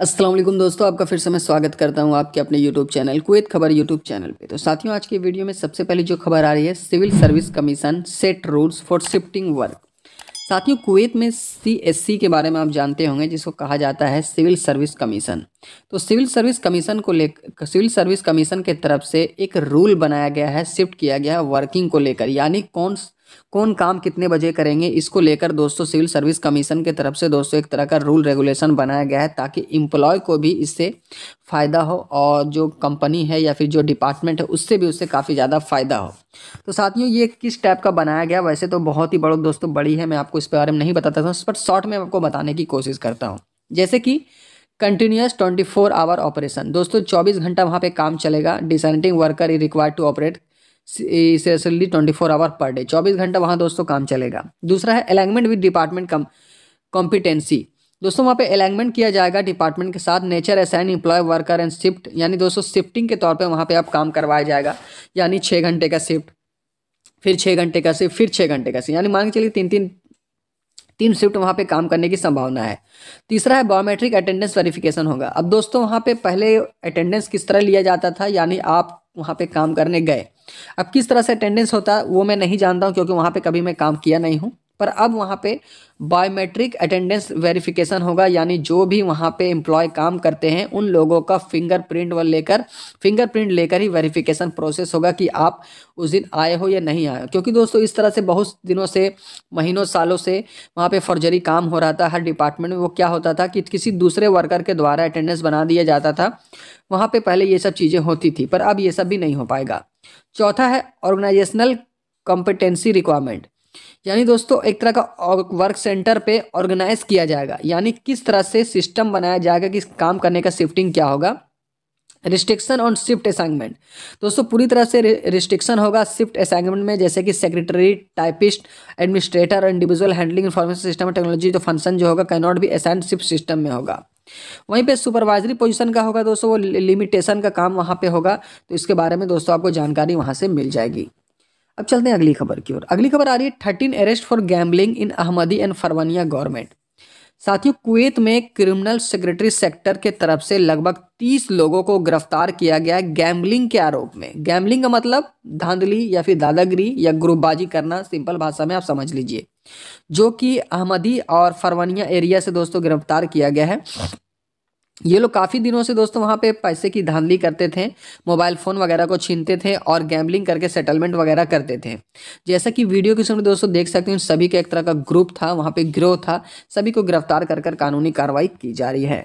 असलम दोस्तों आपका फिर से मैं स्वागत करता हूं आपके अपने यूट्यूब चैनल कुवैत खबर यूट्यूब चैनल पे तो साथियों आज के वीडियो में सबसे पहले जो खबर आ रही है civil service commission sets rules for shifting work साथियों कुवैत में सी के बारे में आप जानते होंगे जिसको कहा जाता है सिविल सर्विस कमीशन तो सिविल सर्विस कमीशन को ले सिविल सर्विस कमीशन के तरफ से एक रूल बनाया गया है शिफ्ट किया गया है वर्किंग को लेकर यानी कौन कौन काम कितने बजे करेंगे इसको लेकर दोस्तों सिविल सर्विस कमीशन के तरफ से दोस्तों एक तरह का रूल रेगुलेशन बनाया गया है ताकि इम्प्लॉय को भी इससे फ़ायदा हो और जो कंपनी है या फिर जो डिपार्टमेंट है उससे भी उससे काफ़ी ज़्यादा फ़ायदा हो तो साथियों ये किस टाइप का बनाया गया वैसे तो बहुत ही बड़ो दोस्तों बड़ी है मैं आपको इस बारे में नहीं बताता था बट शॉर्ट में आपको बताने की कोशिश करता हूँ जैसे कि कंटिन्यूस 24 फोर आवर ऑपरेशन दोस्तों 24 घंटा वहाँ पे काम चलेगा designating worker is required to operate seriously twenty four hour per day चौबीस घंटा वहाँ दोस्तों काम चलेगा दूसरा है alignment with department cum competency दोस्तों वहाँ पे अलाइनमेंट किया जाएगा डिपार्टमेंट के साथ nature assign employ worker and shift यानी दोस्तों शिफ्टिंग के तौर पर वहाँ पर आप काम करवाया जाएगा यानी छः घंटे का शिफ्ट फिर छः घंटे का शिफ्ट फिर छः घंटे का शिफ्ट यानी मान के चलिए तीन तीन तीन शिफ्ट वहाँ पे काम करने की संभावना है तीसरा है बायोमेट्रिक अटेंडेंस वेरिफिकेशन होगा अब दोस्तों वहाँ पे पहले अटेंडेंस किस तरह लिया जाता था यानी आप वहाँ पे काम करने गए अब किस तरह से अटेंडेंस होता है वो मैं नहीं जानता हूँ क्योंकि वहाँ पे कभी मैं काम किया नहीं हूँ पर अब वहाँ पे बायोमेट्रिक अटेंडेंस वेरिफिकेशन होगा यानी जो भी वहाँ पे एम्प्लॉय काम करते हैं उन लोगों का फिंगरप्रिंट व लेकर फिंगरप्रिंट लेकर ही वेरिफिकेशन प्रोसेस होगा कि आप उस दिन आए हो या नहीं आए क्योंकि दोस्तों इस तरह से बहुत दिनों से महीनों सालों से वहाँ पे फर्जरी काम हो रहा था हर डिपार्टमेंट में वो क्या होता था कि किसी दूसरे वर्कर के द्वारा अटेंडेंस बना दिया जाता था वहाँ पर पहले ये सब चीज़ें होती थी पर अब ये सब भी नहीं हो पाएगा चौथा है ऑर्गेनाइजेशनल कॉम्पिटेंसी रिक्वायरमेंट यानी दोस्तों एक तरह का वर्क सेंटर पे ऑर्गेनाइज किया जाएगा यानी किस तरह से सिस्टम बनाया जाएगा कि काम करने का शिफ्टिंग क्या होगा रिस्ट्रिक्शन ऑन शिफ्ट असाइनमेंट दोस्तों पूरी तरह से रिस्ट्रिक्शन होगा शिफ्ट असाइनमेंट में जैसे कि secretary typist administrator individual handling information system और टेक्नोलॉजी तो फंक्शन जो होगा कैनॉट भी असाइन शिफ्ट सिस्टम में होगा वहीं पे सुपरवाइजरी पोजीशन का होगा दोस्तों वो लिमिटेशन का काम वहाँ पे होगा तो इसके बारे में दोस्तों आपको जानकारी वहाँ से मिल जाएगी अब चलते हैं अगली खबर की ओर अगली खबर आ रही है thirteen arrest for gambling in Ahmadi and Farwaniya government साथियों कुवैत में क्रिमिनल सेक्रेटरी सेक्टर के तरफ से लगभग तीस लोगों को गिरफ्तार किया गया है गैम्बलिंग के आरोप में गैम्बलिंग का मतलब धांधली या फिर दादागिरी या ग्रुपबाजी करना सिंपल भाषा में आप समझ लीजिए जो कि अहमदी और फरवानिया एरिया से दोस्तों गिरफ्तार किया गया है ये लोग काफ़ी दिनों से दोस्तों वहाँ पे पैसे की धांधली करते थे मोबाइल फ़ोन वगैरह को छीनते थे और गैम्बलिंग करके सेटलमेंट वगैरह करते थे जैसा कि वीडियो के समय दोस्तों देख सकते हैं सभी का एक तरह का ग्रुप था वहाँ पे ग्रोह था सभी को गिरफ्तार कर कर कानूनी कार्रवाई की जा रही है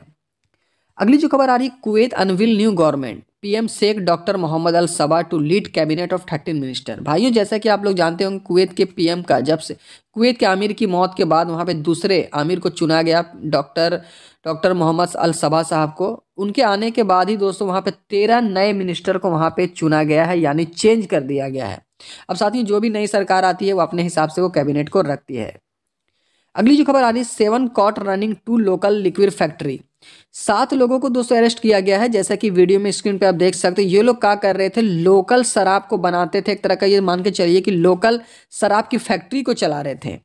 अगली जो खबर आ रही Kuwait unveil new government PM Sheikh doctor Mohammad Al Sabah to lead cabinet of thirteen minister भाइयों जैसा कि आप लोग जानते होंगे कुवैत के पीएम का जब से कुवैत के आमिर की मौत के बाद वहाँ पे दूसरे आमिर को चुना गया doctor doctor Mohammad Al Sabah साहब को उनके आने के बाद ही दोस्तों वहाँ पे तेरह नए मिनिस्टर को वहाँ पर चुना गया है यानी चेंज कर दिया गया है अब साथियों जो भी नई सरकार आती है वो अपने हिसाब से वो कैबिनेट को रखती है अगली जो खबर आ रही है seven caught running two local liquid factory सात लोगों को दोस्तों अरेस्ट किया गया है जैसा कि वीडियो में स्क्रीन पे आप देख सकते हैं ये लोग क्या कर रहे थे लोकल शराब को बनाते थे एक तरह का ये मान के चलिए कि लोकल शराब की फैक्ट्री को चला रहे थे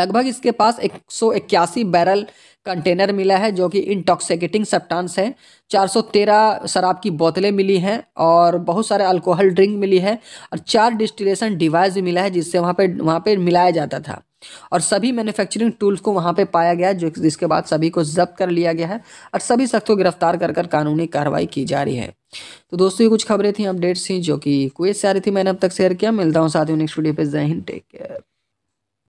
लगभग इसके पास एक सौ इक्यासी बैरल कंटेनर मिला है जो कि इंटॉक्सिकेटिंग सब्टांस है 413 शराब की बोतलें मिली हैं और बहुत सारे अल्कोहल ड्रिंक मिली है और चार डिस्टिलेशन डिवाइस भी मिला है जिससे वहाँ पे वहाँ पे मिलाया जाता था और सभी मैन्युफैक्चरिंग टूल्स को वहां पे पाया गया जो जिसके बाद सभी को जब्त कर लिया गया है और सभी शख्स को गिरफ्तार कर कर कानूनी कार्रवाई की जा रही है तो दोस्तों ये कुछ खबरें थी अपडेट्स थी जो कि क्वेश्चन से आ रही थी मैंने अब तक शेयर किया मिलता हूँ साथियों नेक्स्ट वीडियो पे जय हिंद टेक केयर